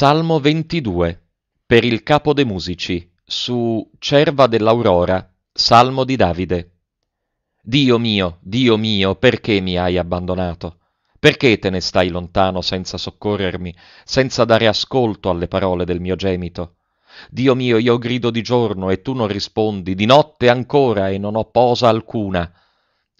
Salmo 22 per il capo dei musici su Cerva dell'aurora, Salmo di Davide. Dio mio, Dio mio, perché mi hai abbandonato? Perché te ne stai lontano senza soccorrermi, senza dare ascolto alle parole del mio gemito? Dio mio, io grido di giorno e tu non rispondi, di notte ancora e non ho posa alcuna.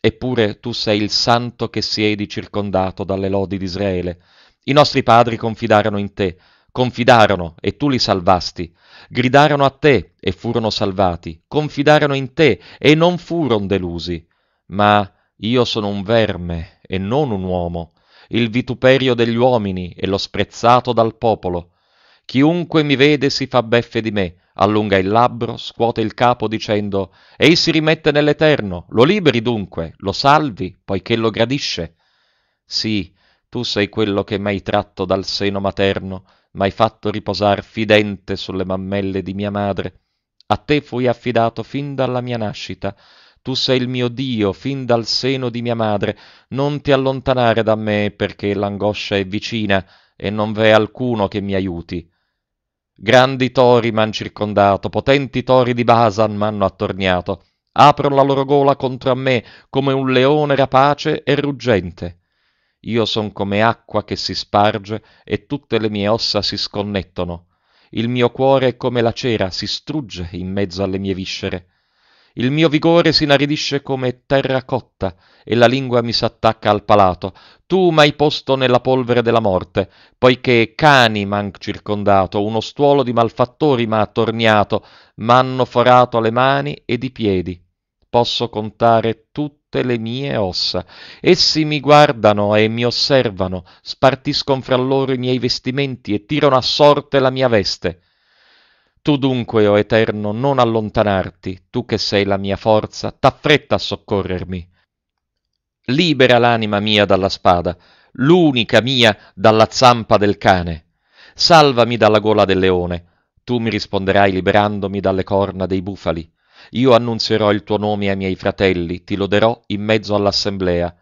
Eppure tu sei il santo che siedi circondato dalle lodi di Israele. I nostri padri confidarono in te Confidarono e tu li salvasti. Gridarono a te e furono salvati. Confidarono in te e non furono delusi. Ma io sono un verme e non un uomo, il vituperio degli uomini e lo sprezzato dal popolo. Chiunque mi vede si fa beffe di me, allunga il labbro, scuote il capo dicendo Ei si rimette nell'Eterno, lo liberi dunque, lo salvi, poiché lo gradisce. Sì, tu sei quello che m'hai tratto dal seno materno, m'hai fatto riposar fidente sulle mammelle di mia madre. A te fui affidato fin dalla mia nascita. Tu sei il mio Dio fin dal seno di mia madre. Non ti allontanare da me perché l'angoscia è vicina e non v'è alcuno che mi aiuti. Grandi tori m'han circondato, potenti tori di Basan m'hanno attorniato. Apro la loro gola contro a me come un leone rapace e ruggente. Io son come acqua che si sparge e tutte le mie ossa si sconnettono. Il mio cuore è come la cera, si strugge in mezzo alle mie viscere. Il mio vigore si inaridisce come terra cotta e la lingua mi s'attacca al palato. Tu m'hai posto nella polvere della morte, poiché cani m'han circondato, uno stuolo di malfattori m'ha attorniato, m'hanno forato le mani ed i piedi. Posso contare tutti tutte le mie ossa. Essi mi guardano e mi osservano, spartiscono fra loro i miei vestimenti e tirano a sorte la mia veste. Tu dunque, o oh Eterno, non allontanarti, tu che sei la mia forza, t'affretta a soccorrermi. Libera l'anima mia dalla spada, l'unica mia dalla zampa del cane. Salvami dalla gola del leone. Tu mi risponderai liberandomi dalle corna dei bufali. Io annunzierò il tuo nome ai miei fratelli, ti loderò in mezzo all'assemblea.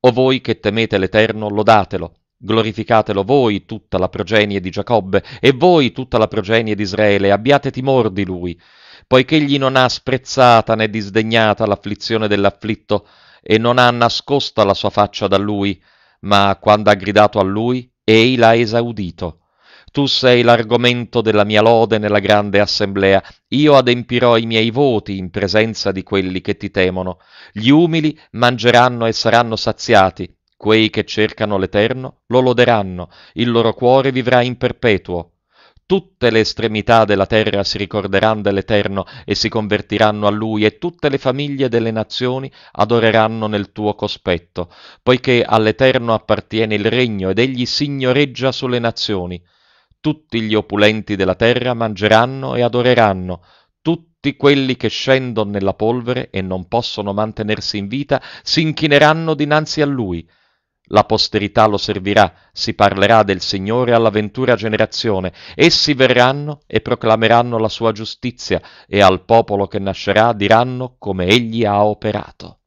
O voi che temete l'Eterno, lodatelo. Glorificatelo voi, tutta la progenie di Giacobbe, e voi, tutta la progenie di Israele, abbiate timor di lui, poiché egli non ha sprezzata né disdegnata l'afflizione dell'afflitto, e non ha nascosta la sua faccia da lui, ma quando ha gridato a lui, ei l'ha esaudito. Tu sei l'argomento della mia lode nella grande assemblea. Io adempirò i miei voti in presenza di quelli che ti temono. Gli umili mangeranno e saranno saziati. Quei che cercano l'Eterno lo loderanno. Il loro cuore vivrà in perpetuo. Tutte le estremità della terra si ricorderanno dell'Eterno e si convertiranno a Lui, e tutte le famiglie delle nazioni adoreranno nel tuo cospetto, poiché all'Eterno appartiene il regno ed egli signoreggia sulle nazioni tutti gli opulenti della terra mangeranno e adoreranno, tutti quelli che scendono nella polvere e non possono mantenersi in vita si inchineranno dinanzi a lui. La posterità lo servirà, si parlerà del Signore alla ventura generazione, essi verranno e proclameranno la sua giustizia, e al popolo che nascerà diranno come egli ha operato.